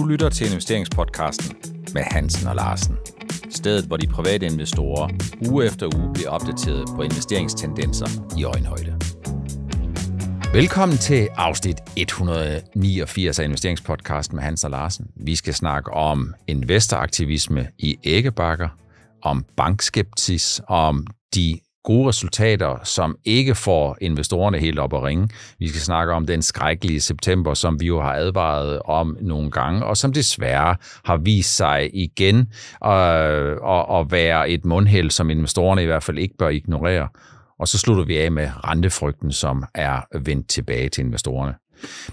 Du lytter til investeringspodcasten med Hansen og Larsen. Stedet, hvor de private investorer uge efter uge bliver opdateret på investeringstendenser i øjenhøjde. Velkommen til afsnit 189 af investeringspodcasten med Hans og Larsen. Vi skal snakke om investoraktivisme i æggebakker, om bankskeptis, om de gode resultater, som ikke får investorerne helt op at ringe. Vi skal snakke om den skrækkelige september, som vi jo har advaret om nogle gange, og som desværre har vist sig igen at, øh, at være et mundhæld, som investorerne i hvert fald ikke bør ignorere. Og så slutter vi af med rentefrygten, som er vendt tilbage til investorerne.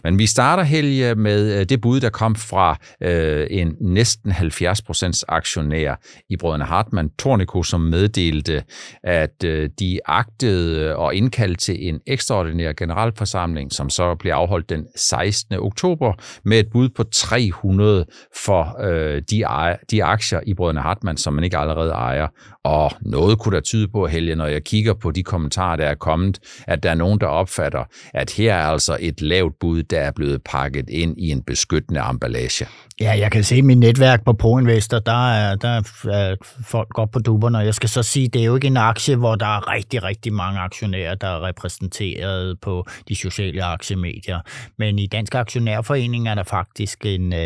Men vi starter, Helge, med øh, det bud, der kom fra øh, en næsten 70% aktionær i Brødrene Hartmann, Tornico, som meddelte, at øh, de agtede øh, og indkaldte til en ekstraordinær generalforsamling, som så bliver afholdt den 16. oktober, med et bud på 300 for øh, de, ejer, de aktier i Brødrene Hartmann, som man ikke allerede ejer. Og noget kunne der tyde på, Helge, når jeg kigger på de kommentarer, der er kommet, at der er nogen, der opfatter, at her er altså et lavt bud, der er blevet pakket ind i en beskyttende emballage. Ja, jeg kan se mit netværk på ProInvestor, der er, der er folk godt på duberne, og jeg skal så sige, det er jo ikke en aktie, hvor der er rigtig, rigtig mange aktionærer, der er repræsenteret på de sociale aktiemedier. Men i Dansk Aktionærforening er der faktisk en, øh,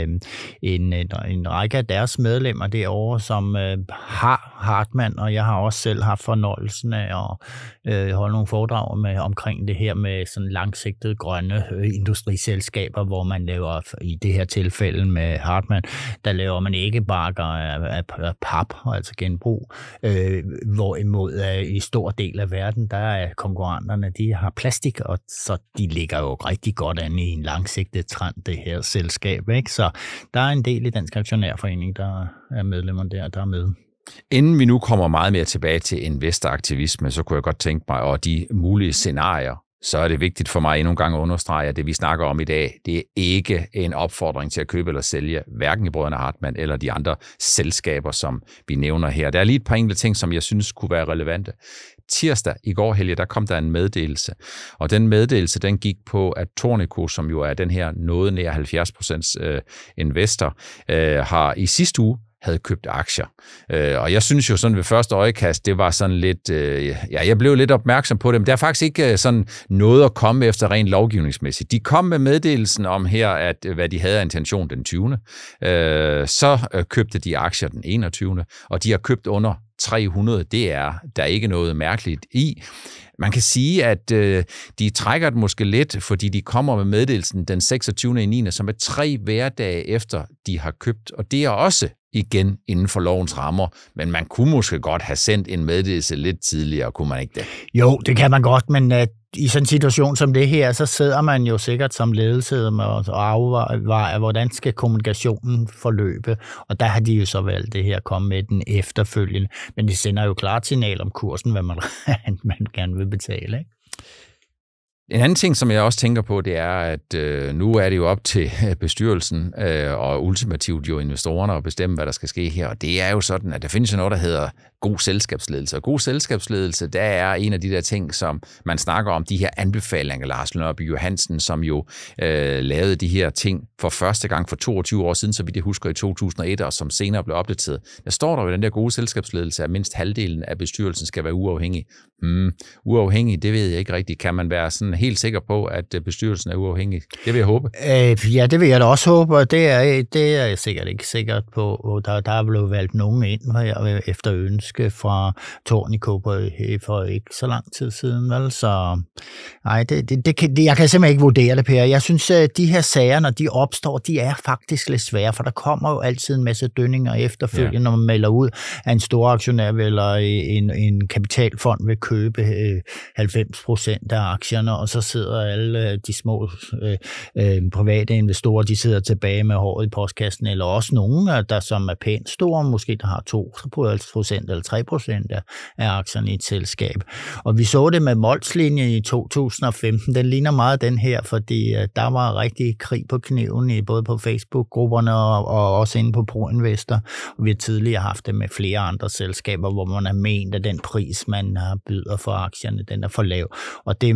en, en, øh, en række af deres medlemmer derovre, som øh, har Hartmann, og jeg har også selv haft fornøjelsen af at øh, holde nogle foredrag med, omkring det her med sådan langsigtede grønne industriselskaber, hvor man laver i det her tilfælde med Hartmann, der laver man ikke bakker af, af, af pap, altså genbrug, øh, hvorimod øh, i stor del af verden, der er konkurrenterne, de har plastik, og så de ligger jo rigtig godt an i en langsigtet trend, det her selskab. Ikke? Så der er en del i Dansk Aktionærforening, der er medlemmer der, der er med. Inden vi nu kommer meget mere tilbage til investoraktivisme, så kunne jeg godt tænke mig, og de mulige scenarier, så er det vigtigt for mig endnu en gang at understrege, at det vi snakker om i dag, det er ikke en opfordring til at købe eller sælge, hverken i Brødrene Hartmann eller de andre selskaber, som vi nævner her. Der er lige et par enkelte ting, som jeg synes kunne være relevante. Tirsdag i går helge, der kom der en meddelelse, og den meddelelse, den gik på, at Tornico, som jo er den her noget nær 70% øh, investor, øh, har i sidste uge havde købt aktier. Øh, og jeg synes jo sådan ved første øjekast, det var sådan lidt, øh, ja, jeg blev lidt opmærksom på det, men der er faktisk ikke øh, sådan noget at komme efter rent lovgivningsmæssigt. De kom med meddelelsen om her, at hvad de havde af intention den 20. så købte de aktier den 21. Og de har købt under 300, det er der er ikke noget mærkeligt i. Man kan sige, at de trækker det måske lidt, fordi de kommer med meddelelsen den 26. i 9., som er tre hverdage efter, de har købt. Og det er også igen inden for lovens rammer, men man kunne måske godt have sendt en meddelelse lidt tidligere, kunne man ikke det? Jo, det kan man godt, men uh, i sådan en situation som det her, så sidder man jo sikkert som ledelse og afvejer, hvordan skal kommunikationen forløbe, og der har de jo så valgt det her at komme med den efterfølgende, men det sender jo klart signal om kursen, hvad man, man gerne vil betale. Ikke? En anden ting, som jeg også tænker på, det er, at øh, nu er det jo op til bestyrelsen øh, og ultimativt jo investorerne at bestemme, hvad der skal ske her. Og det er jo sådan, at der findes noget, der hedder god selskabsledelse. Og god selskabsledelse, der er en af de der ting, som man snakker om, de her anbefalinger, Lars Nørby Johansen, som jo øh, lavede de her ting for første gang for 22 år siden, så vi det husker i 2001, og som senere blev opdateret. Der står der jo den der gode selskabsledelse, at mindst halvdelen af bestyrelsen skal være uafhængig. Hmm, uafhængig, det ved jeg ikke rigtigt. Kan man være sådan helt sikker på, at øh, bestyrelsen er uafhængig? Det vil jeg håbe. Øh, ja, det vil jeg da også håbe, og det er, det er jeg sikkert ikke sikkert på. Der, der er blevet valgt nogen ind her efter ønske huske fra tårn i Copenhagen for ikke så lang tid siden, vel? Så nej, det, det, det, kan, det, jeg kan simpelthen ikke vurdere det, Per. Jeg synes, at øh, de her sager, når de opstår, de er faktisk lidt svære, for der kommer jo altid en masse dønninger efterfølgende, ja. når man melder ud, at en stor aktionær eller øh, en, en kapitalfond vil købe 90 øh, procent af aktierne, og så sidder alle de små øh, private investorer, de sidder tilbage med håret i postkassen, eller også nogen, der som er pænt store, måske der har 2 procent 50 procent af aktierne i et selskab. Og vi så det med Molslinjen i 2015. Den ligner meget den her, fordi øh, der var rigtig krig på kniven, både på Facebook-grupperne og, også inde på ProInvestor. Og vi har tidligere haft det med flere andre selskaber, hvor man har ment, at den pris, man byder for aktierne, den er for lav. Og det,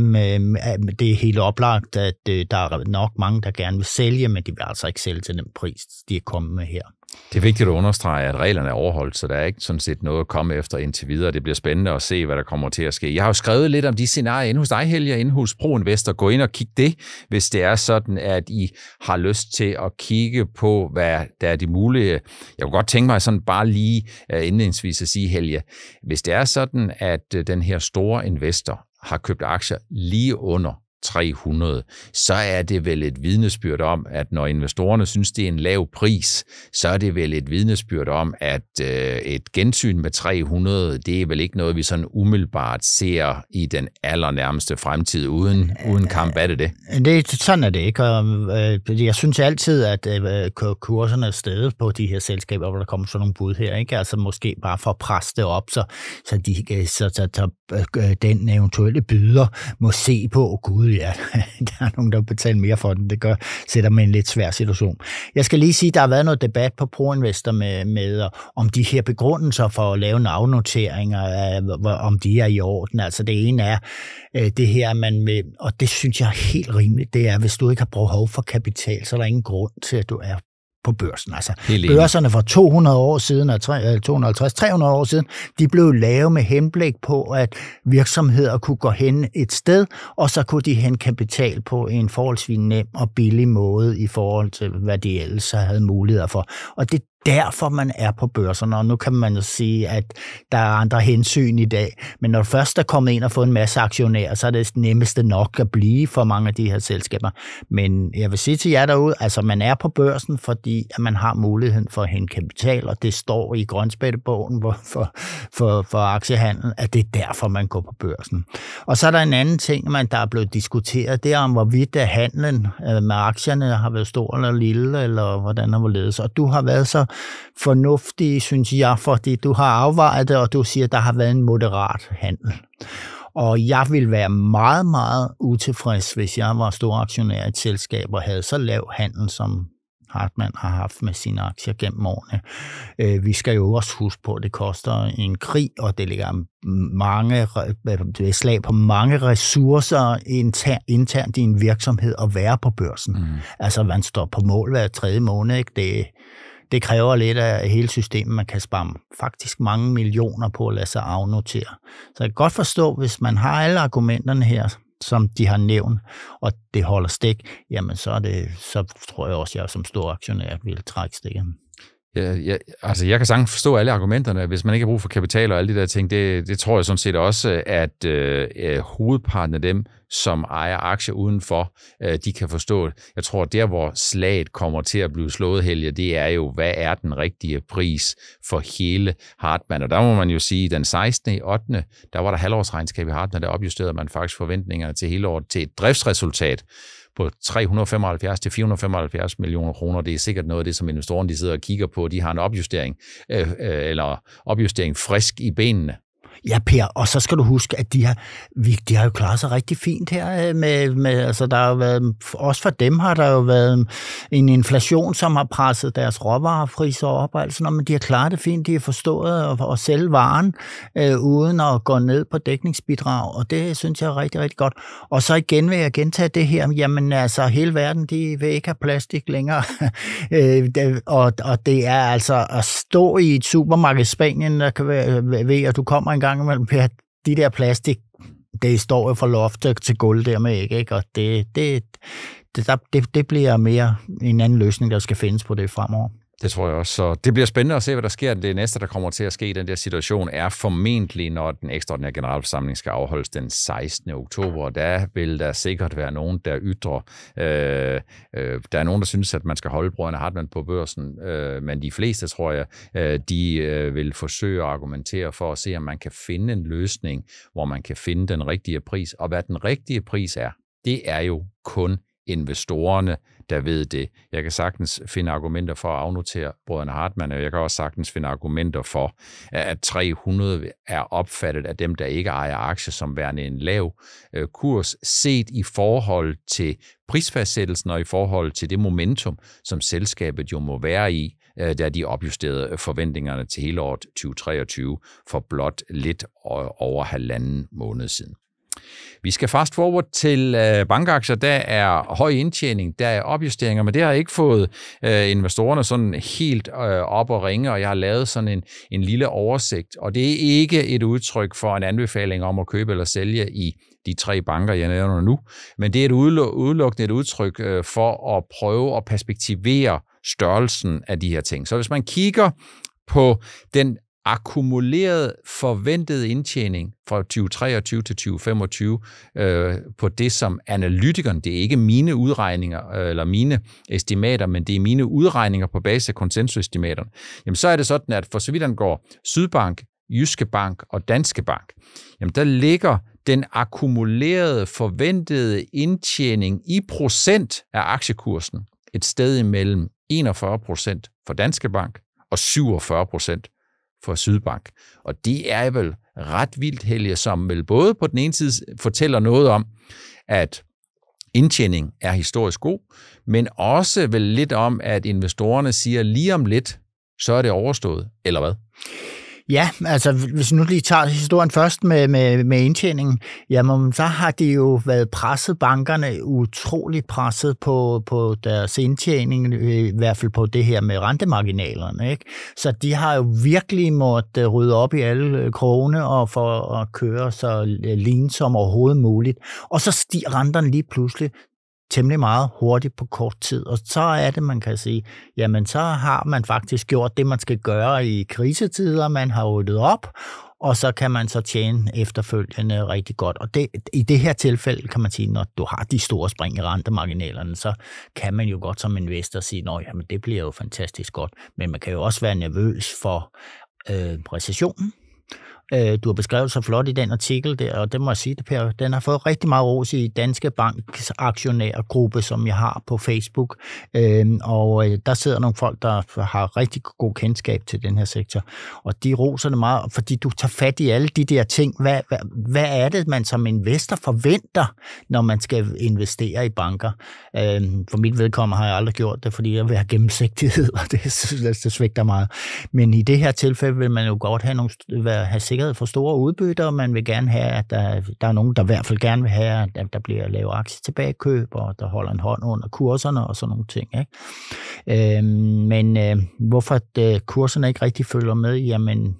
det er helt oplagt, at øh, der er nok mange, der gerne vil sælge, men de vil altså ikke sælge til den pris, de er kommet med her. Det er vigtigt at understrege, at reglerne er overholdt, så der er ikke sådan set noget at komme efter indtil videre. Det bliver spændende at se, hvad der kommer til at ske. Jeg har jo skrevet lidt om de scenarier inde hos dig, Helge, inde hos Pro Investor. Gå ind og kig det, hvis det er sådan, at I har lyst til at kigge på, hvad der er de mulige. Jeg kunne godt tænke mig sådan bare lige øh, indledningsvis at sige, Helge, hvis det er sådan, at øh, den her store investor har købt aktier lige under 300, så er det vel et vidnesbyrd om, at når investorerne synes, det er en lav pris, så er det vel et vidnesbyrd om, at øh, et gensyn med 300, det er vel ikke noget, vi sådan umiddelbart ser i den allernærmeste fremtid uden, uden kamp. Er det det? det sådan er det ikke. Øh, jeg synes altid, at øh, kurserne er stedet på de her selskaber, hvor der kommer sådan nogle bud her. Ikke? Altså måske bare for at presse det op, så, så, de, øh, så, så, så den eventuelle byder må se på, gud, selvfølgelig er der er nogen, der betaler mere for den. Det gør, sætter mig i en lidt svær situation. Jeg skal lige sige, at der har været noget debat på ProInvestor med, med om de her begrundelser for at lave navnoteringer, øh, om de er i orden. Altså det ene er øh, det her, man med, og det synes jeg er helt rimeligt, det er, hvis du ikke har behov for kapital, så er der ingen grund til, at du er på børsen. Altså, børserne for 200 år siden, og 250-300 år siden, de blev lavet med henblik på, at virksomheder kunne gå hen et sted, og så kunne de hente kapital på en forholdsvis nem og billig måde i forhold til, hvad de ellers havde muligheder for. Og det derfor, man er på børserne, og nu kan man jo sige, at der er andre hensyn i dag. Men når du først er kommet ind og fået en masse aktionærer, så er det nemmeste nok at blive for mange af de her selskaber. Men jeg vil sige til jer derude, altså man er på børsen, fordi at man har muligheden for at hente kapital, og det står i grønspættebogen for, for, for, for aktiehandel, at det er derfor, man går på børsen. Og så er der en anden ting, man, der er blevet diskuteret, det er om, hvorvidt handlen øh, med aktierne har været stor eller lille, eller hvordan har ledet. Og du har været så fornuftige, synes jeg, for det du har afvejet det, og du siger, der har været en moderat handel. Og jeg vil være meget, meget utilfreds, hvis jeg var stor aktionær i et selskab og havde så lav handel, som Hartmann har haft med sine aktier gennem årene. Øh, vi skal jo også huske på, at det koster en krig, og det ligger mange, det øh, slag på mange ressourcer internt i en virksomhed at være på børsen. Mm. Altså, man står på mål hver tredje måned. Ikke? Det, det kræver lidt af hele systemet. Man kan spamme faktisk mange millioner på at lade sig afnotere. Så jeg kan godt forstå, hvis man har alle argumenterne her, som de har nævnt, og det holder stik, jamen så, er det, så tror jeg også, at jeg som stor aktionær vil trække stikken. Ja, ja, altså jeg kan sagtens forstå alle argumenterne. Hvis man ikke har brug for kapital og alle de der ting, det, det tror jeg sådan set også, at øh, øh hovedparten af dem, som ejer aktier udenfor, øh, de kan forstå det. Jeg tror, der hvor slaget kommer til at blive slået, Helge, det er jo, hvad er den rigtige pris for hele Hartmann? Og der må man jo sige, den 16. i 8. der var der halvårsregnskab i Hartmann, der opjusterede man faktisk forventningerne til hele året til et driftsresultat på 375 til 475 millioner kroner. Det er sikkert noget af det, som investorerne de sidder og kigger på. De har en opjustering, øh, øh eller opjustering frisk i benene. Ja, Per, og så skal du huske, at de har, vi, de har jo klaret sig rigtig fint her. Øh, med, med, altså, der har jo været, også for dem har der jo været en inflation, som har presset deres råvarepriser op. Altså, når, men de har klaret det fint, de har forstået at, at sælge varen øh, uden at gå ned på dækningsbidrag, og det synes jeg er rigtig, rigtig godt. Og så igen vil jeg gentage det her, jamen altså, hele verden, de vil ikke have plastik længere. Øh, og, og det er altså at stå i et supermarked i Spanien, der kan være, ved, at du kommer en gang gang imellem, Per, de der plastik, det står jo fra loftet til gulv dermed, ikke? ikke? Og det, det, det, det, det bliver mere en anden løsning, der skal findes på det fremover. Det tror jeg også. Så det bliver spændende at se, hvad der sker. Det næste, der kommer til at ske i den der situation, er formentlig, når den ekstraordinære generalforsamling skal afholdes den 16. oktober. der vil der sikkert være nogen, der ytrer. Øh, øh, der er nogen, der synes, at man skal holde brødrene Hartmann på børsen, øh, men de fleste, tror jeg, øh, de øh, vil forsøge at argumentere for at se, om man kan finde en løsning, hvor man kan finde den rigtige pris. Og hvad den rigtige pris er, det er jo kun investorerne, der ved det. Jeg kan sagtens finde argumenter for at afnotere brødrene Hartmann, og jeg kan også sagtens finde argumenter for, at 300 er opfattet af dem, der ikke ejer aktier, som værende en lav øh, kurs, set i forhold til prisfastsættelsen og i forhold til det momentum, som selskabet jo må være i, øh, da de opjusterede forventningerne til hele året 2023 for blot lidt over halvanden måned siden. Vi skal fast forward til øh, bankaktier. Der er høj indtjening, der er opjusteringer, men det har ikke fået øh, investorerne sådan helt øh, op og ringe, og jeg har lavet sådan en, en lille oversigt. Og det er ikke et udtryk for en anbefaling om at købe eller sælge i de tre banker, jeg nævner nu, men det er et udelukkende et udtryk øh, for at prøve at perspektivere størrelsen af de her ting. Så hvis man kigger på den akkumuleret forventet indtjening fra 2023 til 2025 øh, på det, som analytikeren, det er ikke mine udregninger øh, eller mine estimater, men det er mine udregninger på basis af konsensusestimaterne, jamen så er det sådan, at for så vidt angår Sydbank, Jyske Bank og Danske Bank, jamen der ligger den akkumulerede forventede indtjening i procent af aktiekursen et sted imellem 41 procent for Danske Bank og 47 procent for Sydbank. Og det er vel ret vildt, Helge, som vel både på den ene side fortæller noget om, at indtjening er historisk god, men også vel lidt om, at investorerne siger lige om lidt, så er det overstået, eller hvad? Ja, altså hvis nu lige tager historien først med, med, med indtjeningen, jamen så har de jo været presset, bankerne utrolig presset på, på deres indtjening, øh, i hvert fald på det her med rentemarginalerne. Ikke? Så de har jo virkelig måttet øh, rydde op i alle øh, krone og for at køre så lean som overhovedet muligt. Og så stiger renterne lige pludselig temmelig meget hurtigt på kort tid. Og så er det, man kan sige, jamen så har man faktisk gjort det, man skal gøre i krisetider. Man har ryddet op, og så kan man så tjene efterfølgende rigtig godt. Og det, i det her tilfælde kan man sige, når du har de store spring i rentemarginalerne, så kan man jo godt som investor sige, at jamen, det bliver jo fantastisk godt. Men man kan jo også være nervøs for øh, recessionen. Øh, du har beskrevet så flot i den artikel der, og det må jeg sige, det, per, den har fået rigtig meget ros i Danske Banks aktionærgruppe, som jeg har på Facebook. Øh, og øh, der sidder nogle folk, der har rigtig god kendskab til den her sektor. Og de roser det meget, fordi du tager fat i alle de der ting. Hvad, hvad, hvad er det, man som investor forventer, når man skal investere i banker? Øh, for mit vedkommende har jeg aldrig gjort det, fordi jeg vil have gennemsigtighed, og det, det svigter meget. Men i det her tilfælde vil man jo godt have, nogle, have sikkerhed for store udbytter, man vil gerne have, at der, der er nogen, der i hvert fald gerne vil have, at der bliver lavet aktietilbagekøb, og der holder en hånd under kurserne og sådan nogle ting. Ikke? Øh, men øh, hvorfor at, øh, kurserne ikke rigtig følger med, jamen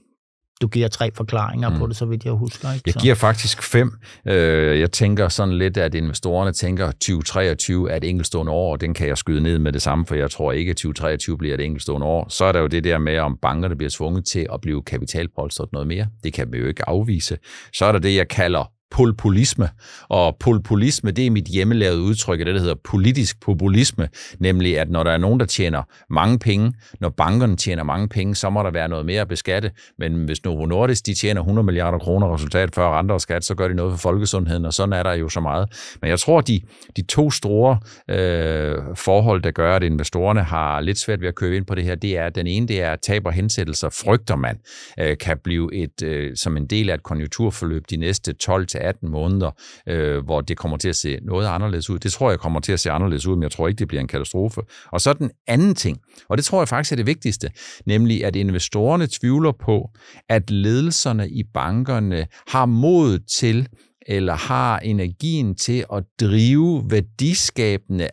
du giver tre forklaringer mm. på det, så vidt jeg husker. Ikke? Jeg giver faktisk fem. Øh, jeg tænker sådan lidt, at investorerne tænker, 2023 er et enkeltstående år, og den kan jeg skyde ned med det samme, for jeg tror ikke, at 2023 bliver et enkeltstående år. Så er der jo det der med, om bankerne bliver tvunget til at blive kapitalpolstret noget mere. Det kan vi jo ikke afvise. Så er der det, jeg kalder polpolisme. Og polpolisme, det er mit hjemmelavede udtryk af det, der hedder politisk populisme, nemlig at når der er nogen, der tjener mange penge, når bankerne tjener mange penge, så må der være noget mere at beskatte. Men hvis Novo Nordisk, de tjener 100 milliarder kroner resultat før andre skat, så gør de noget for folkesundheden, og sådan er der jo så meget. Men jeg tror, de, de to store øh, forhold, der gør, at investorerne har lidt svært ved at købe ind på det her, det er, at den ene, det er tab hensættelser, frygter man, øh, kan blive et, øh, som en del af et konjunkturforløb de næste 12 til 18 måneder, øh, hvor det kommer til at se noget anderledes ud. Det tror jeg kommer til at se anderledes ud, men jeg tror ikke, det bliver en katastrofe. Og så den anden ting, og det tror jeg faktisk er det vigtigste, nemlig at investorerne tvivler på, at ledelserne i bankerne har mod til eller har energien til at drive værdiskabende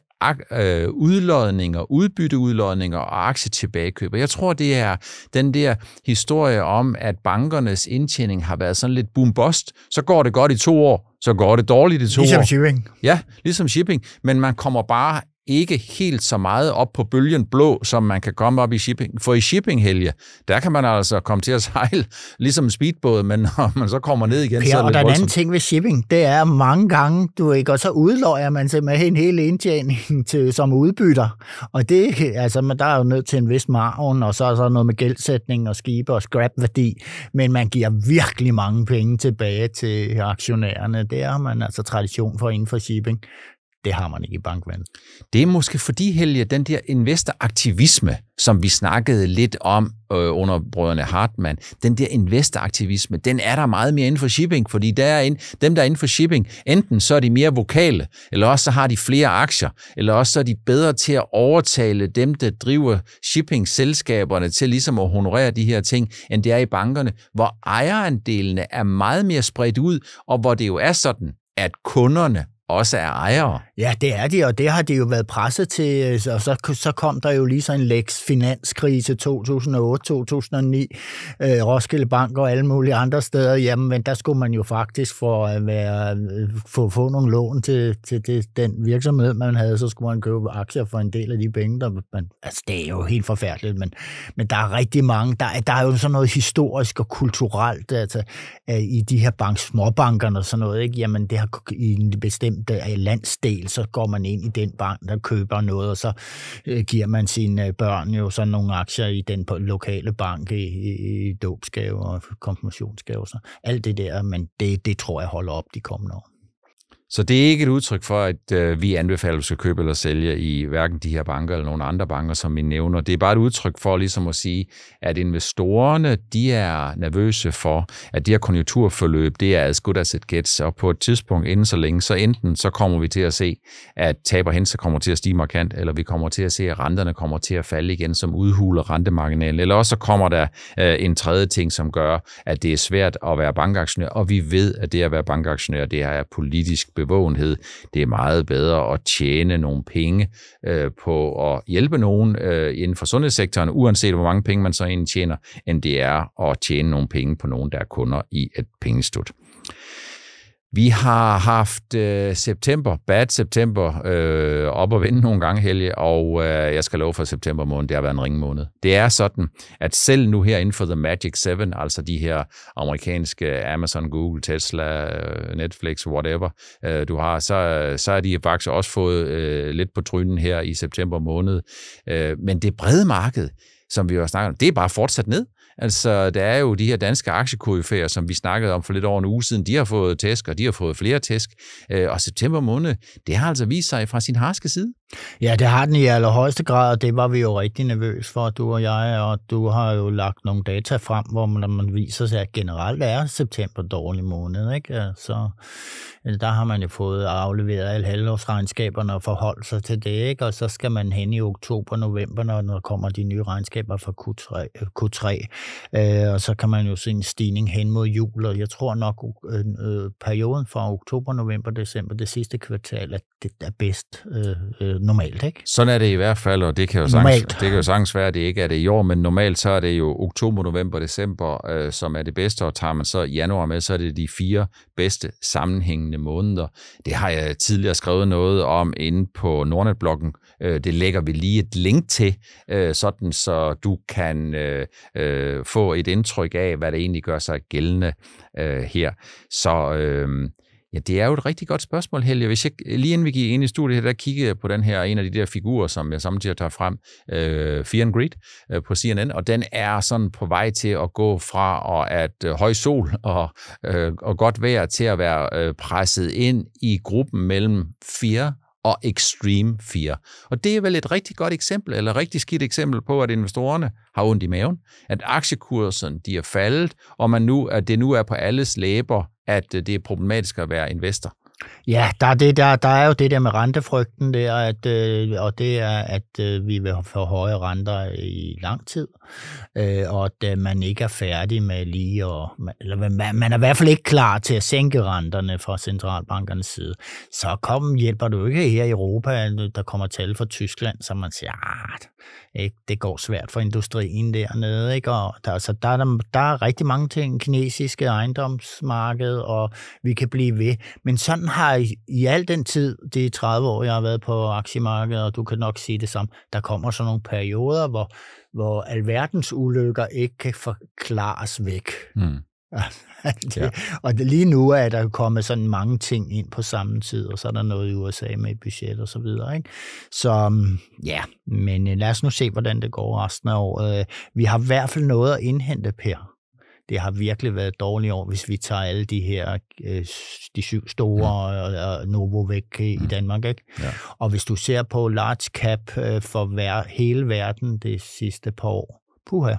Øh, udlodninger, udbytteudlodninger og aktietilbagekøber. jeg tror, det er den der historie om, at bankernes indtjening har været sådan lidt boom-bust, så går det godt i to år, så går det dårligt i to ligesom år. Ligesom shipping. Ja, ligesom shipping. Men man kommer bare ikke helt så meget op på bølgen blå, som man kan komme op i shipping. For i shippinghelge, der kan man altså komme til at sejle ligesom en speedbåd, men når man så kommer ned igen, per, så er det og der er en anden ting ved shipping, det er mange gange, du ikke, og så udløjer man simpelthen hel indtjening til, som udbytter. Og det, altså, man, der er jo nødt til en vis margen, og så er der noget med gældsætning og skibe og scrapværdi, men man giver virkelig mange penge tilbage til aktionærerne. Det har man altså tradition for inden for shipping. Det har man ikke i bankverdenen. Det er måske fordi, Helge, den der investoraktivisme, som vi snakkede lidt om øh, under brødrene Hartmann, den der investoraktivisme, den er der meget mere inden for shipping, fordi der er en, dem, der er inden for shipping, enten så er de mere vokale, eller også så har de flere aktier, eller også så er de bedre til at overtale dem, der driver shipping-selskaberne til ligesom at honorere de her ting, end det er i bankerne, hvor ejerandelene er meget mere spredt ud, og hvor det jo er sådan, at kunderne også er ejere. Ja, det er de, og det har de jo været presset til. Og øh, så, så kom der jo lige så en leks finanskrise 2008-2009, øh, Roskilde Bank og alle mulige andre steder. Jamen, men der skulle man jo faktisk for at være, øh, få, få nogle lån til, til det, den virksomhed, man havde, så skulle man købe aktier for en del af de penge, der man... Altså, det er jo helt forfærdeligt, men, men der er rigtig mange. Der, der er jo sådan noget historisk og kulturelt altså, øh, i de her bank, småbankerne og sådan noget. Ikke? Jamen, det har i en bestemt bestemte landsdel, så går man ind i den bank, der køber noget, og så øh, giver man sine øh, børn jo sådan nogle aktier i den lokale bank i, i, i dobsgave og konfirmationsgave. Så alt det der, men det, det tror jeg holder op de kommende år. Så det er ikke et udtryk for, at øh, vi anbefaler, at du skal købe eller sælge i hverken de her banker eller nogle andre banker, som vi nævner. Det er bare et udtryk for ligesom at sige, at investorerne de er nervøse for, at det her konjunkturforløb, det er as good as it gets, og på et tidspunkt inden så længe, så enten så kommer vi til at se, at taber hen, så kommer til at stige markant, eller vi kommer til at se, at renterne kommer til at falde igen, som udhuler rentemarginalen, eller også så kommer der øh, en tredje ting, som gør, at det er svært at være bankaktionær, og vi ved, at det at være bankaktionær, det er politisk bevågenhed. Det er meget bedre at tjene nogle penge øh, på at hjælpe nogen øh, inden for sundhedssektoren, uanset hvor mange penge man så egentlig tjener, end det er at tjene nogle penge på nogen, der er kunder i et pengestut. Vi har haft øh, september, bad september, øh, op og vende nogle gange, Helge, og øh, jeg skal love for september måned, det har været en ring måned. Det er sådan, at selv nu her inden for The Magic 7, altså de her amerikanske Amazon, Google, Tesla, øh, Netflix, whatever, øh, du har, så, så er de faktisk også fået øh, lidt på trynen her i september måned. Øh, men det brede marked, som vi jo har snakket om, det er bare fortsat ned. Altså, der er jo de her danske aktiekurifærer, som vi snakkede om for lidt over en uge siden, de har fået tæsk, og de har fået flere tæsk. Øh, og september måned, det har altså vist sig fra sin harske side. Ja, det har den i allerhøjeste grad, og det var vi jo rigtig nervøs for, du og jeg, og du har jo lagt nogle data frem, hvor man, man viser sig, at generelt er september dårlig måned, ikke? Øh, så øh, der har man jo fået afleveret alle halvårsregnskaberne og forholdt sig til det, ikke? Og så skal man hen i oktober, november, når der kommer de nye regnskaber fra Q3, øh, Q3 øh, og så kan man jo se en stigning hen mod jul, og jeg tror nok, øh, perioden fra oktober, november, december, det sidste kvartal, at det er bedst øh, normalt, ikke? Sådan er det i hvert fald, og det kan jo sagtens, det kan jo sagtens være, at det ikke er det i år, men normalt så er det jo oktober, november, december, øh, som er det bedste, og tager man så januar med, så er det de fire bedste sammenhængende måneder. Det har jeg tidligere skrevet noget om inde på Nordnet-bloggen. Øh, det lægger vi lige et link til, øh, sådan så du kan øh, øh, få et indtryk af, hvad det egentlig gør sig gældende øh, her. Så øh, Ja, det er jo et rigtig godt spørgsmål, Helge. Hvis jeg, lige inden vi gik ind i studiet, her, der kiggede jeg på den her, en af de der figurer, som jeg samtidig tager frem, øh, Fear and Greed øh, på CNN, og den er sådan på vej til at gå fra og at øh, høj sol og, øh, og godt vejr til at være øh, presset ind i gruppen mellem fear og extreme fear. Og det er vel et rigtig godt eksempel, eller rigtig skidt eksempel på, at investorerne har ondt i maven, at aktiekursen de er faldet, og man nu, at det nu er på alles læber, at øh, det er problematisk at være investor. Ja, der er, det, der, der er jo det der med rentefrygten der, at, øh, og det er, at øh, vi vil få høje renter i lang tid, øh, og at øh, man ikke er færdig med lige at, eller man, man er i hvert fald ikke klar til at sænke renterne fra centralbankernes side. Så kom, hjælper du ikke her i Europa, øh, der kommer tal fra Tyskland, så man siger, ah, ikke, det går svært for industrien dernede, ikke? Og der, altså, der, er, der er rigtig mange ting, kinesiske ejendomsmarked, og vi kan blive ved, men sådan har i, i al den tid, det er 30 år, jeg har været på aktiemarkedet, og du kan nok sige det samme, der kommer sådan nogle perioder, hvor, hvor alverdens ulykker ikke kan forklares væk. Mm. det, ja. Og det, lige nu er der kommet sådan mange ting ind på samme tid, og så er der noget i USA med budget og så videre. Ikke? Så mm, ja, men øh, lad os nu se, hvordan det går resten af året. Øh, vi har i hvert fald noget at indhente, Per det har virkelig været dårligt år, hvis vi tager alle de her, øh, de syv store ja. Mm. og, og Novo væk i, ja. Mm. i Danmark. Ikke? Ja. Og hvis du ser på large cap øh, for hver, hele verden det sidste par år, puha,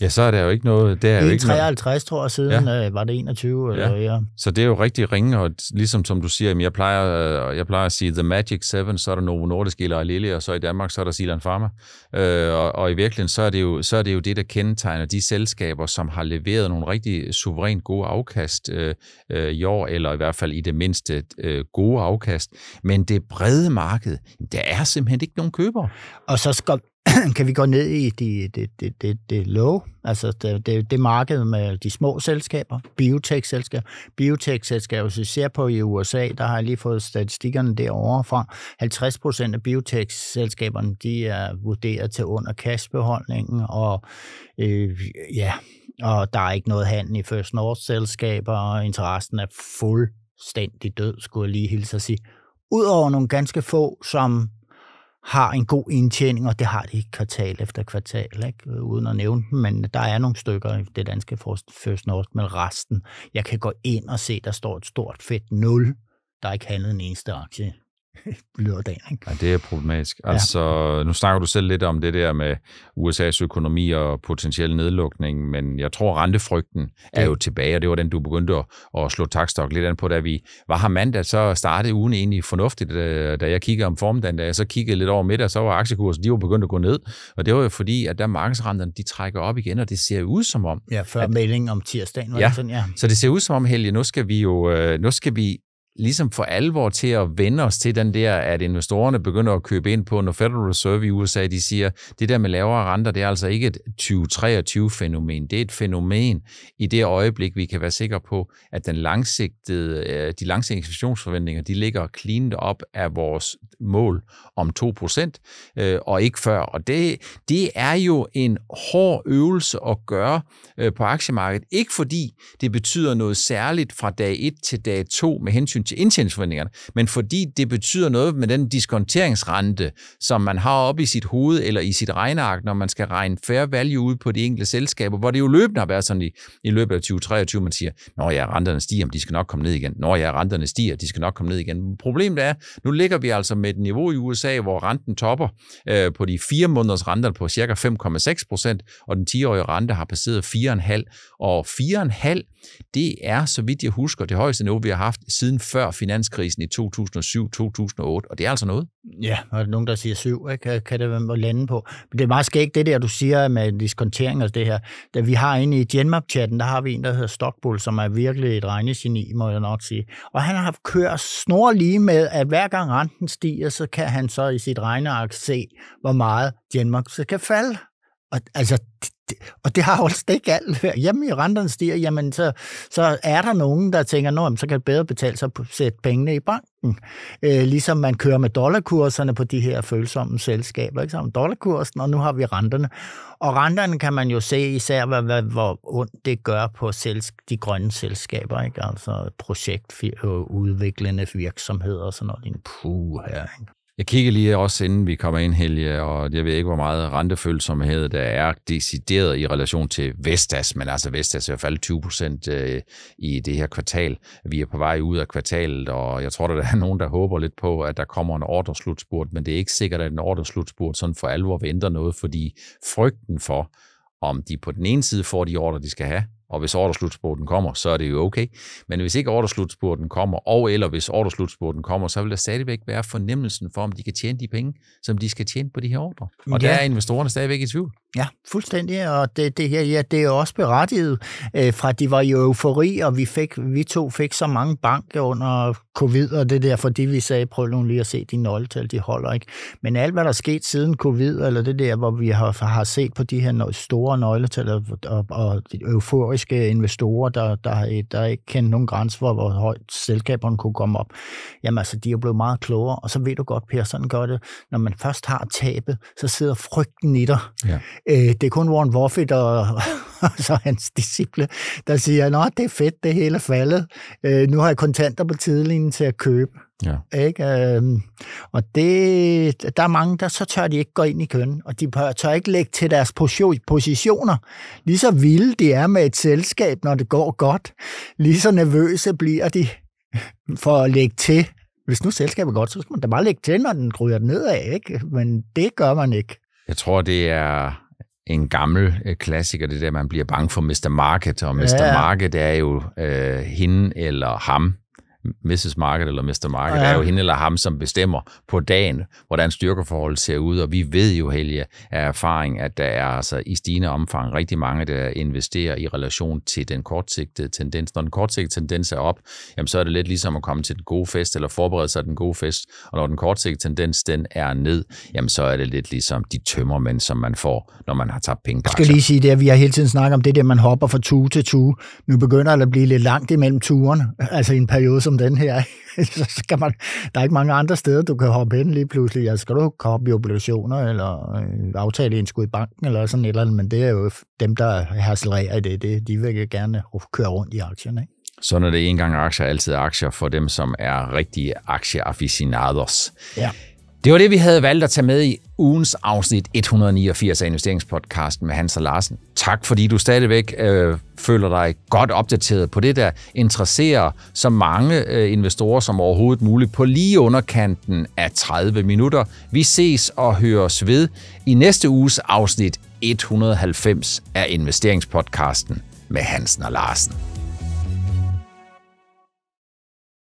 Ja, så er der jo ikke noget... Der er det er jo ikke 53, noget. tror jeg, siden ja. øh, var det 21. Ja. Eller, ja. Så det er jo rigtig ringe, og ligesom som du siger, jamen, jeg, plejer, øh, jeg plejer at sige The Magic Seven, så er der Novo Nordisk eller Lille, og så i Danmark, så er der Silan Pharma. Øh, og, og, i virkeligheden, så er, det jo, så er det jo det, der kendetegner de selskaber, som har leveret nogle rigtig suverænt gode afkast øh, øh, i år, eller i hvert fald i det mindste øh, gode afkast. Men det brede marked, der er simpelthen ikke nogen køber. Og så skal, kan vi gå ned i det de, de, de, de low, altså det, det, det marked med de små selskaber, biotech-selskaber. Biotech-selskaber, hvis vi ser på i USA, der har jeg lige fået statistikkerne derovre fra, 50 procent af biotech-selskaberne, de er vurderet til under cashbeholdningen, og øh, ja, og der er ikke noget handel i First North-selskaber, og interessen er fuldstændig død, skulle jeg lige hilse at sige. Udover nogle ganske få, som har en god indtjening, og det har de kvartal efter kvartal, ikke? uden at nævne dem, men der er nogle stykker i det danske First North, men resten, jeg kan gå ind og se, der står et stort fedt nul, der er ikke handlet en eneste aktie lyder af dagen. Ikke? Ja, det er problematisk. Altså, ja. nu snakker du selv lidt om det der med USA's økonomi og potentiel nedlukning, men jeg tror, rentefrygten ja. er jo tilbage, og det var den, du begyndte at, at slå takstok lidt an på, da vi var her mandag, så startede ugen egentlig fornuftigt, øh, da jeg kiggede om formiddagen, da jeg så kiggede lidt over middag, så var aktiekursen, de var begyndt at gå ned, og det var jo fordi, at der markedsrenterne, de trækker op igen, og det ser ud som om... Ja, før at, meldingen om tirsdagen var ja, det sådan, ja. Så det ser ud som om, Helge, nu skal vi jo, øh, nu skal vi ligesom for alvor til at vende os til den der, at investorerne begynder at købe ind på, når Federal Reserve i USA, de siger, det der med lavere renter, det er altså ikke et 2023-fænomen. Det er et fænomen i det øjeblik, vi kan være sikre på, at den langsigtede, øh, de langsigtede inflationsforventninger, de ligger cleaned op af vores mål om 2%, øh, og ikke før. Og det, det er jo en hård øvelse at gøre øh, på aktiemarkedet. Ikke fordi det betyder noget særligt fra dag 1 til dag 2 med hensyn til indtjeningsforventningerne, men fordi det betyder noget med den diskonteringsrente, som man har oppe i sit hoved eller i sit regneark, når man skal regne fair value ud på de enkelte selskaber, hvor det jo løbende har været sådan i, i løbet af 2023, man siger, når ja, renterne stiger, men de skal nok komme ned igen. Når ja, renterne stiger, de skal nok komme ned igen. Problemet er, nu ligger vi altså med et niveau i USA, hvor renten topper øh, på de fire måneders renter på cirka 5,6 procent, og den 10-årige rente har passeret 4,5. Og 4,5, det er, så vidt jeg husker, det højeste niveau, vi har haft siden før finanskrisen i 2007-2008, og det er altså noget. Ja, og der er nogen, der siger syv, ikke? kan det være lande på. Men det er meget skægt, det der, du siger med diskontering og det her. Da vi har inde i Genmap-chatten, der har vi en, der hedder Stockbull, som er virkelig et regnegeni, må jeg nok sige. Og han har kørt snor lige med, at hver gang renten stiger, så kan han så i sit regneark se, hvor meget Genmap så kan falde. Og, altså, og det har holdt slet ikke alt. Jamen, i renterne stiger, jamen så, så er der nogen, der tænker, Nå, så kan det bedre betale sig at sætte pengene i banken. Øh, ligesom man kører med dollarkurserne på de her følsomme selskaber. Ikke? Så dollarkursen, og nu har vi renterne. Og renterne kan man jo se især, hvad, hvad, hvor ondt det gør på selsk- de grønne selskaber. Ikke? Altså projektudviklende øh, virksomheder og sådan noget. Puh, her, ikke? Jeg kigger lige også, inden vi kommer ind, Helge, og jeg ved ikke, hvor meget rentefølsomhed der er decideret i relation til Vestas, men altså Vestas er i hvert fald 20 procent øh, i det her kvartal. Vi er på vej ud af kvartalet, og jeg tror, der er nogen, der håber lidt på, at der kommer en ordreslutspurt, men det er ikke sikkert, at en ordreslutspurt sådan for alvor vil ændre noget, fordi frygten for, om de på den ene side får de ordre, de skal have, og hvis orderslutspurten kommer, så er det jo okay. Men hvis ikke orderslutspurten kommer, og eller hvis orderslutspurten kommer, så vil der stadigvæk være fornemmelsen for, om de kan tjene de penge, som de skal tjene på de her ordre. Og ja. der er investorerne stadigvæk i tvivl. Ja, fuldstændig. Og det, det her, ja, det er også berettiget øh, fra, de var i eufori, og vi, fik, vi to fik så mange banker under covid, og det der, fordi vi sagde, prøv nu lige at se, de nøgletal, de holder ikke. Men alt, hvad der er sket siden covid, eller det der, hvor vi har, har set på de her store nøgletal og, og, og euforisk udenlandske investorer, der, der, der ikke kendte nogen grænse for, hvor højt selskaberne kunne komme op. Jamen altså, de er blevet meget klogere, og så ved du godt, Per, sådan gør det. Når man først har tabet, så sidder frygten i dig. Ja. Øh, det er kun Warren Buffett og og så hans disciple, der siger, at det er fedt, det hele er faldet. Øh, nu har jeg kontanter på tidlinjen til at købe. Ja. Ikke? Øh, og det, der er mange, der så tør de ikke gå ind i køn, og de tør ikke lægge til deres positioner. Lige så vilde de er med et selskab, når det går godt, lige så nervøse bliver de for at lægge til. Hvis nu selskabet er godt, så skal man da bare lægge til, når den ryger nedad, ikke? Men det gør man ikke. Jeg tror, det er en gammel øh, klassiker, det der, man bliver bange for Mr. Market, og Mr. Ja, ja. Market er jo øh, hende eller ham, Mrs. Market eller Mr. Market, ja. er jo hende eller ham, som bestemmer på dagen, hvordan styrkeforholdet ser ud, og vi ved jo, Helge, af erfaring, at der er altså i stigende omfang rigtig mange, der investerer i relation til den kortsigtede tendens. Når den kortsigtede tendens er op, jamen så er det lidt ligesom at komme til den gode fest, eller forberede sig til den gode fest, og når den kortsigtede tendens, den er ned, jamen så er det lidt ligesom de tømmermænd, som man får, når man har tabt penge. Jeg skal lige sige det, at vi har hele tiden snakket om det der, man hopper fra tue til tue. Nu begynder der at blive lidt langt imellem turen, altså i en periode som som den her, så skal man, der er ikke mange andre steder, du kan hoppe hen lige pludselig. Ja, skal du hoppe i obligationer eller øh, aftale en skud i banken eller sådan et eller andet, men det er jo dem, der hasselerer i det, det. De vil gerne køre rundt i aktierne. Ikke? Så når det er gang aktier, altid aktier for dem, som er rigtige aktieaficionados. Ja. Det var det, vi havde valgt at tage med i ugens afsnit 189 af investeringspodcasten med Hans og Larsen. Tak, fordi du stadigvæk øh, føler dig godt opdateret på det, der interesserer så mange øh, investorer som overhovedet muligt på lige underkanten af 30 minutter. Vi ses og høres ved i næste uges afsnit 190 af investeringspodcasten med Hansen og Larsen.